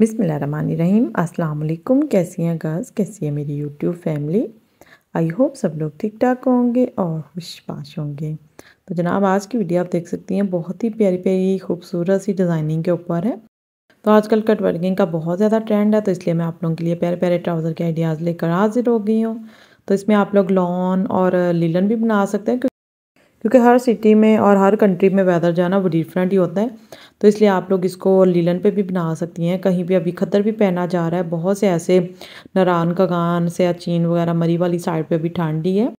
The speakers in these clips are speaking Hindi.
बिसमीम अस्सलाम कैसी हैं गर्ल्स कैसी है मेरी यूट्यूब फैमिली आई होप सब लोग ठीक ठाक होंगे और खुशपाश होंगे तो जनाब आज की वीडियो आप देख सकती हैं बहुत ही प्यारी प्यारी खूबसूरत सी डिज़ाइनिंग के ऊपर है तो आजकल कट वर्किंग का बहुत ज़्यादा ट्रेंड है तो इसलिए मैं आप लोगों के लिए प्यारे प्यारे ट्राउज़र के आइडियाज़ लेकर हाजिर हो गई हूँ तो इसमें आप लोग लॉन और लीलन भी बना सकते हैं क्योंकि हर सिटी में और हर कंट्री में वेदर जो है ना वो डिफरेंट ही होता है तो इसलिए आप लोग इसको लीलन पे भी बना सकती हैं कहीं भी अभी खतर भी पहना जा रहा है बहुत से ऐसे नरान कगान सियाचिन वगैरह मरी वाली साइड पे भी ठंडी है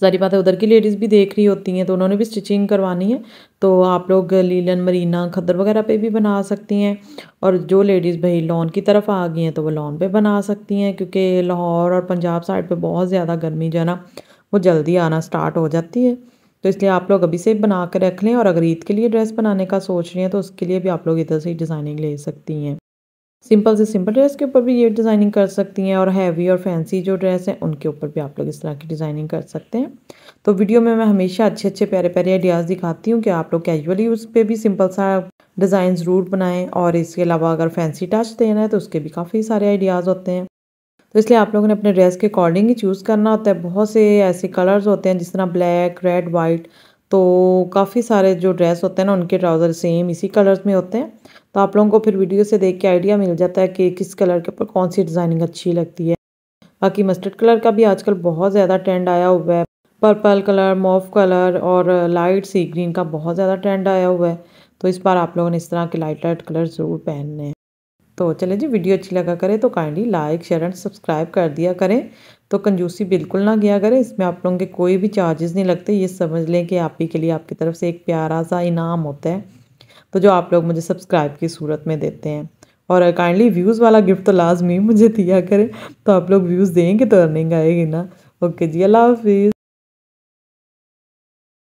सारी बात है उधर की लेडीज़ भी देख रही होती हैं तो उन्होंने भी स्टिचिंग करवानी है तो आप लोग लीलन मरीना खदर वगैरह पे भी बना सकती हैं और जो लेडीज़ भाई लॉन की तरफ आ गई हैं तो वो लॉन पे बना सकती हैं क्योंकि लाहौर और पंजाब साइड पे बहुत ज़्यादा गर्मी जो है ना वो जल्दी आना स्टार्ट हो जाती है तो इसलिए आप लोग अभी से बना कर रख लें और अगर ईद के लिए ड्रेस बनाने का सोच रही हैं तो उसके लिए भी आप लोग इधर से ही डिज़ाइनिंग ले सकती हैं सिंपल से सिंपल ड्रेस के ऊपर भी ये डिज़ाइनिंग कर सकती हैं और हैवी और फैंसी जो ड्रेस हैं उनके ऊपर भी आप लोग इस तरह की डिज़ाइनिंग कर सकते हैं तो वीडियो में मैं हमेशा अच्छे अच्छे प्यारे प्यारे आइडियाज़ दिखाती हूँ कि आप लोग कैजुअली उस पर भी सिंपल सा डिज़ाइन ज़रूर बनाएं और इसके अलावा अगर फैंसी टच देना है तो उसके भी काफ़ी सारे आइडियाज़ होते हैं तो इसलिए आप लोगों ने अपने ड्रेस के अकॉर्डिंग ही चूज़ करना होता है बहुत से ऐसे कलर्स होते हैं जिस तरह ब्लैक रेड वाइट तो काफ़ी सारे जो ड्रेस होते हैं ना उनके ट्राउज़र सेम इसी कलर्स में होते हैं तो आप लोगों को फिर वीडियो से देख के आइडिया मिल जाता है कि किस कलर के ऊपर कौन सी डिज़ाइनिंग अच्छी लगती है बाकी मस्टर्ड कलर का भी आजकल बहुत ज़्यादा ट्रेंड आया हुआ है पर्पल कलर मॉफ कलर और लाइट सी ग्रीन का बहुत ज़्यादा ट्रेंड आया हुआ है तो इस बार आप लोगों ने इस तरह के लाइट लाइट कलर ज़रूर पहनने हैं तो चले जी वीडियो अच्छी लगा करें तो kindly like share and subscribe कर दिया करें तो कंजूसी बिल्कुल ना किया करें इसमें आप लोगों के कोई भी चार्जेस नहीं लगते ये समझ लें कि आप ही के लिए आपकी तरफ से एक प्यारा सा इनाम होता है तो जो आप लोग मुझे सब्सक्राइब की सूरत में देते हैं और काइंडली व्यूज़ वाला गिफ्ट तो लाजमी मुझे दिया करें तो आप लोग व्यूज़ देंगे तो अर्निंग आएगी ना ओके जी अल्लाह हाफिज़